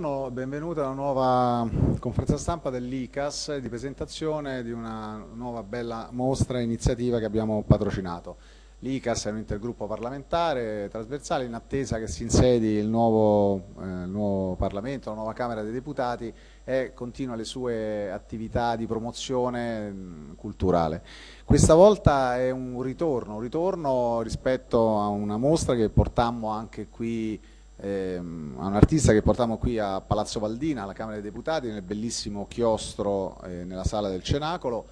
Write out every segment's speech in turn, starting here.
Buongiorno, benvenuta alla nuova conferenza stampa dell'ICAS di presentazione di una nuova bella mostra e iniziativa che abbiamo patrocinato. L'ICAS è un intergruppo parlamentare trasversale in attesa che si insedi il nuovo, eh, il nuovo Parlamento, la nuova Camera dei Deputati e continua le sue attività di promozione mm, culturale. Questa volta è un ritorno, un ritorno rispetto a una mostra che portammo anche qui ehm, a un artista che portiamo qui a Palazzo Valdina, alla Camera dei Deputati, nel bellissimo chiostro eh, nella sala del Cenacolo,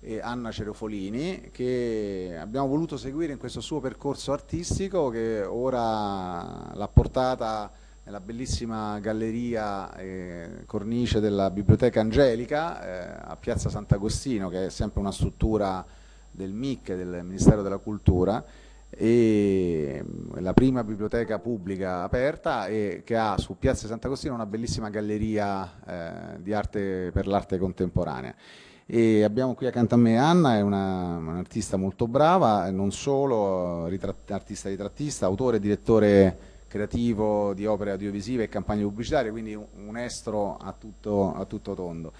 eh, Anna Cerofolini, che abbiamo voluto seguire in questo suo percorso artistico che ora l'ha portata nella bellissima galleria eh, cornice della Biblioteca Angelica eh, a Piazza Sant'Agostino, che è sempre una struttura del MIC, del Ministero della Cultura, e mm, la prima biblioteca pubblica aperta e che ha su Piazza Sant'Agostino una bellissima galleria eh, di arte per l'arte contemporanea. E abbiamo qui accanto a me Anna, è un'artista un molto brava, non solo eh, ritrat artista ritrattista, autore e direttore creativo di opere audiovisive e campagne pubblicitarie, quindi un estro a tutto, a tutto tondo.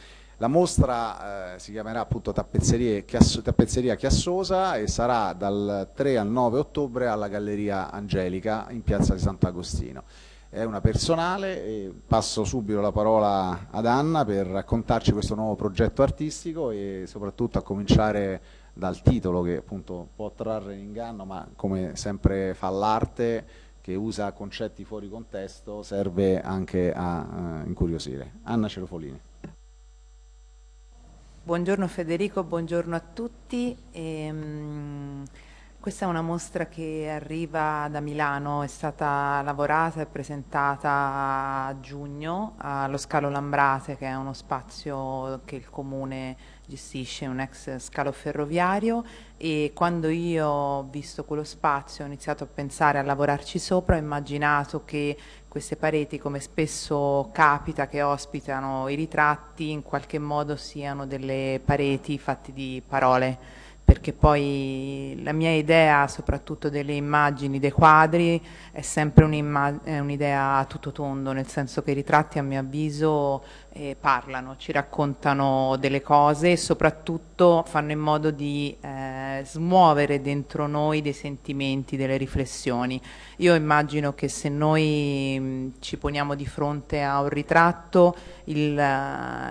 La mostra eh, si chiamerà appunto Tappezzeria, Chiasso, Tappezzeria Chiassosa e sarà dal 3 al 9 ottobre alla Galleria Angelica in piazza di Sant'Agostino. È una personale e passo subito la parola ad Anna per raccontarci questo nuovo progetto artistico e soprattutto a cominciare dal titolo che appunto può trarre in inganno ma come sempre fa l'arte che usa concetti fuori contesto serve anche a eh, incuriosire. Anna Cerofolini. Buongiorno Federico, buongiorno a tutti. Ehm, questa è una mostra che arriva da Milano, è stata lavorata e presentata a giugno allo Scalo Lambrate, che è uno spazio che il comune gestisce, un ex scalo ferroviario e quando io ho visto quello spazio ho iniziato a pensare a lavorarci sopra, ho immaginato che queste pareti, come spesso capita che ospitano i ritratti, in qualche modo siano delle pareti fatte di parole, perché poi la mia idea, soprattutto delle immagini, dei quadri, è sempre un'idea un a tutto tondo, nel senso che i ritratti a mio avviso eh, parlano, ci raccontano delle cose e soprattutto fanno in modo di... Eh, eh, smuovere dentro noi dei sentimenti, delle riflessioni. Io immagino che se noi mh, mm, ci poniamo di fronte a un ritratto, il, eh,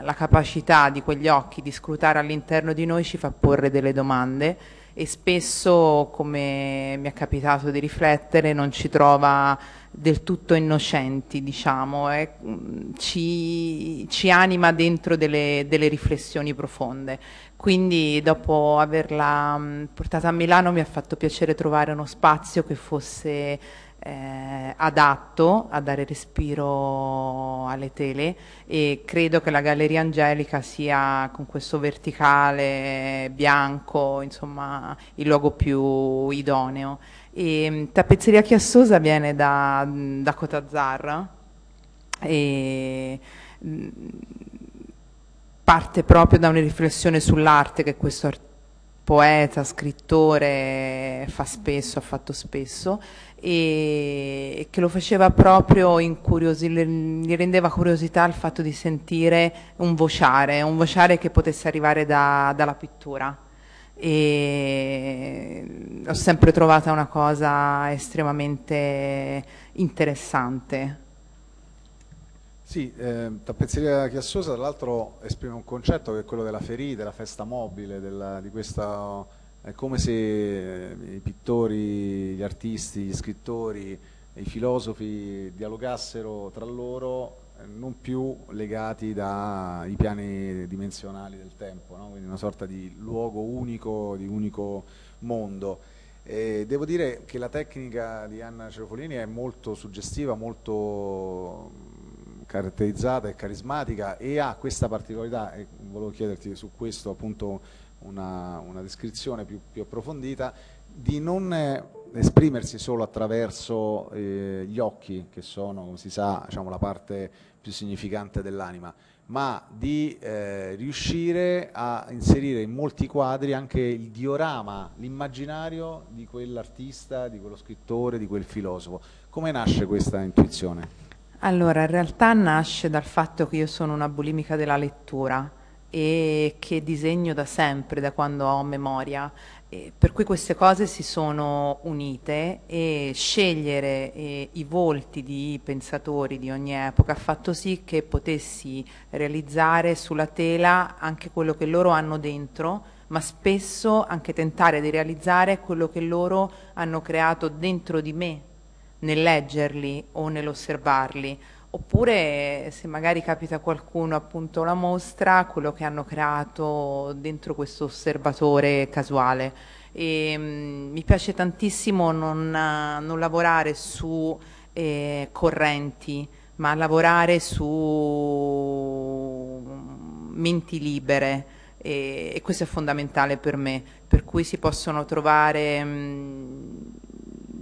la capacità di quegli occhi di scrutare all'interno di noi ci fa porre delle domande e spesso, come mi è capitato di riflettere, non ci trova del tutto innocenti, diciamo, eh, ci, ci, anima dentro delle, delle, riflessioni profonde. Quindi dopo averla mh, mm, portata a Milano mi ha fatto piacere trovare uno spazio che fosse eh, adatto a dare respiro alle tele e credo che la Galleria Angelica sia con questo verticale bianco insomma il luogo più idoneo e, mm, Tappezzeria Chiassosa viene da, mm, da Cotazzarra e mm, parte proprio da una riflessione sull'arte che questo artista poeta, scrittore, fa spesso, ha fatto spesso, e che lo faceva proprio in curiosità, gli rendeva curiosità il fatto di sentire un vociare, un vociare che potesse arrivare da, dalla pittura. E l'ho sempre trovata una cosa estremamente interessante. Sì, eh, Tappezzeria Chiassosa tra l'altro esprime un concetto che è quello della ferita, della festa mobile, della, di questa, è come se eh, i pittori, gli artisti, gli scrittori, i filosofi dialogassero tra loro eh, non più legati dai piani dimensionali del tempo, no? quindi una sorta di luogo unico, di unico mondo. E devo dire che la tecnica di Anna Cerofolini è molto suggestiva, molto caratterizzata e carismatica e ha questa particolarità, e volevo chiederti su questo appunto una, una descrizione più, più, approfondita, di non eh, esprimersi solo attraverso eh, gli occhi, che sono, come si sa, diciamo, la parte più significante dell'anima, ma di eh, riuscire a inserire in molti quadri anche il diorama, l'immaginario di quell'artista, di quello scrittore, di quel filosofo. Come nasce questa intuizione? Allora, in realtà nasce dal fatto che io sono una bulimica della lettura e che disegno da sempre, da quando ho memoria, e per cui queste cose si sono unite e scegliere eh, i volti di pensatori di ogni epoca ha fatto sì che potessi realizzare sulla tela anche quello che loro hanno dentro, ma spesso anche tentare di realizzare quello che loro hanno creato dentro di me nel leggerli o nell'osservarli, oppure se magari capita qualcuno appunto la mostra, quello che hanno creato dentro questo osservatore casuale. E, ehm, mh, mi piace tantissimo non, non lavorare su eh, correnti, ma lavorare su mm, menti libere e, e, questo è fondamentale per me, per cui si possono trovare... Mh, mm,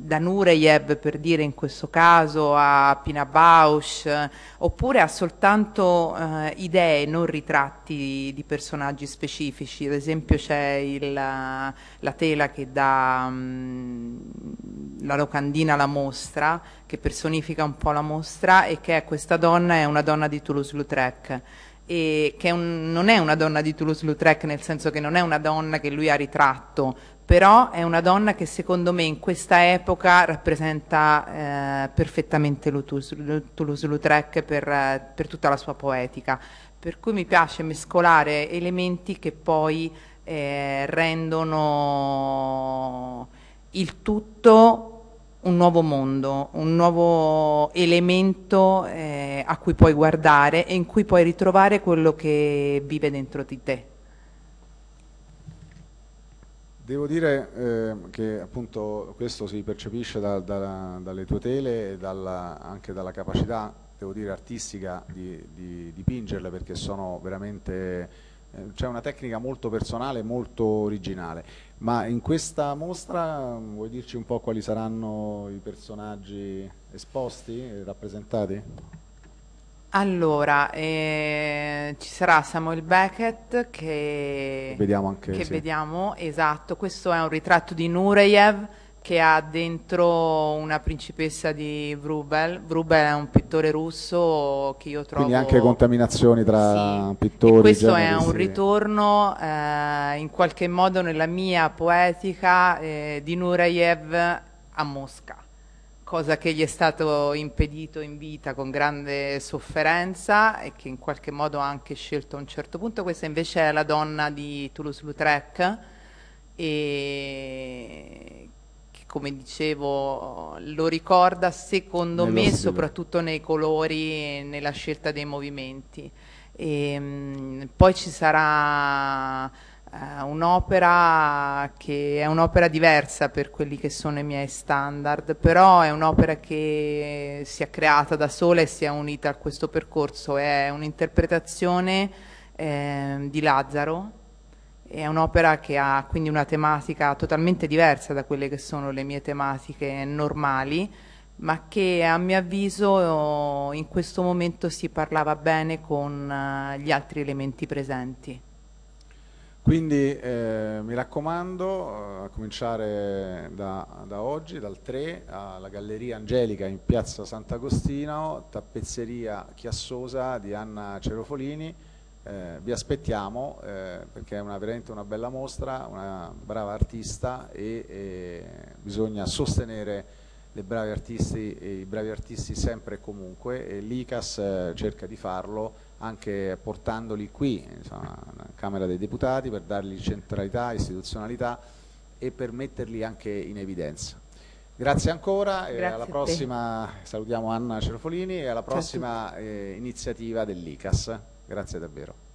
da Nureyev per dire in questo caso a Pina Bausch oppure ha soltanto eh, idee non ritratti di personaggi specifici ad esempio c'è la tela che dà mh, mm, la locandina alla mostra che personifica un po' la mostra e che è questa donna è una donna di Toulouse-Lautrec e che un, non è una donna di Toulouse-Lautrec nel senso che non è una donna che lui ha ritratto però è una donna che secondo me in questa epoca rappresenta eh, perfettamente Toulouse-Lautrec per, eh, per, tutta la sua poetica, per cui mi piace mescolare elementi che poi eh, rendono il tutto un nuovo mondo, un nuovo elemento eh, a cui puoi guardare e in cui puoi ritrovare quello che vive dentro di te. Devo dire eh, che appunto questo si percepisce da, da, dalle tue tele e dalla, anche dalla capacità, devo dire, artistica di, di dipingerle perché sono veramente eh, c'è una tecnica molto personale, molto originale. Ma in questa mostra mm, vuoi dirci un po' quali saranno i personaggi esposti, rappresentati? Allora, eh, ci sarà Samuel Beckett che vediamo anche che sì. vediamo, esatto, questo è un ritratto di Nureyev che ha dentro una principessa di Vrubel. Vrubel è un pittore russo che io trovo... Quindi anche contaminazioni tra sì. pittori. E questo generi, è un ritorno eh, in qualche modo nella mia poetica eh, di Nureyev a Mosca cosa che gli è stato impedito in vita con grande sofferenza e che in qualche modo ha anche scelto a un certo punto. Questa invece è la donna di Toulouse-Lautrec e che come dicevo lo ricorda secondo me stile. soprattutto nei colori e nella scelta dei movimenti. E, ehm, mh, poi ci sarà eh, un'opera che è un'opera diversa per quelli che sono i miei standard, però è un'opera che si è creata da sola e si è unita a questo percorso, è un'interpretazione eh, di Lazzaro, è un'opera che ha quindi una tematica totalmente diversa da quelle che sono le mie tematiche normali, ma che a mio avviso in questo momento si parlava bene con eh, gli altri elementi presenti. Quindi eh, mi raccomando, eh, a cominciare da, da, oggi, dal 3, alla Galleria Angelica in piazza Sant'Agostino, tappezzeria Chiassosa di Anna Cerofolini. Eh, vi aspettiamo eh, perché è una, veramente una bella mostra, una brava artista e, e bisogna sostenere le bravi artisti, i bravi artisti sempre e comunque e l'ICAS eh, cerca di farlo anche portandoli qui, insomma, alla Camera dei Deputati, per dargli centralità, istituzionalità e per metterli anche in evidenza. Grazie ancora Grazie e alla prossima, salutiamo Anna Cerofolini e alla prossima eh, iniziativa dell'ICAS. Grazie davvero.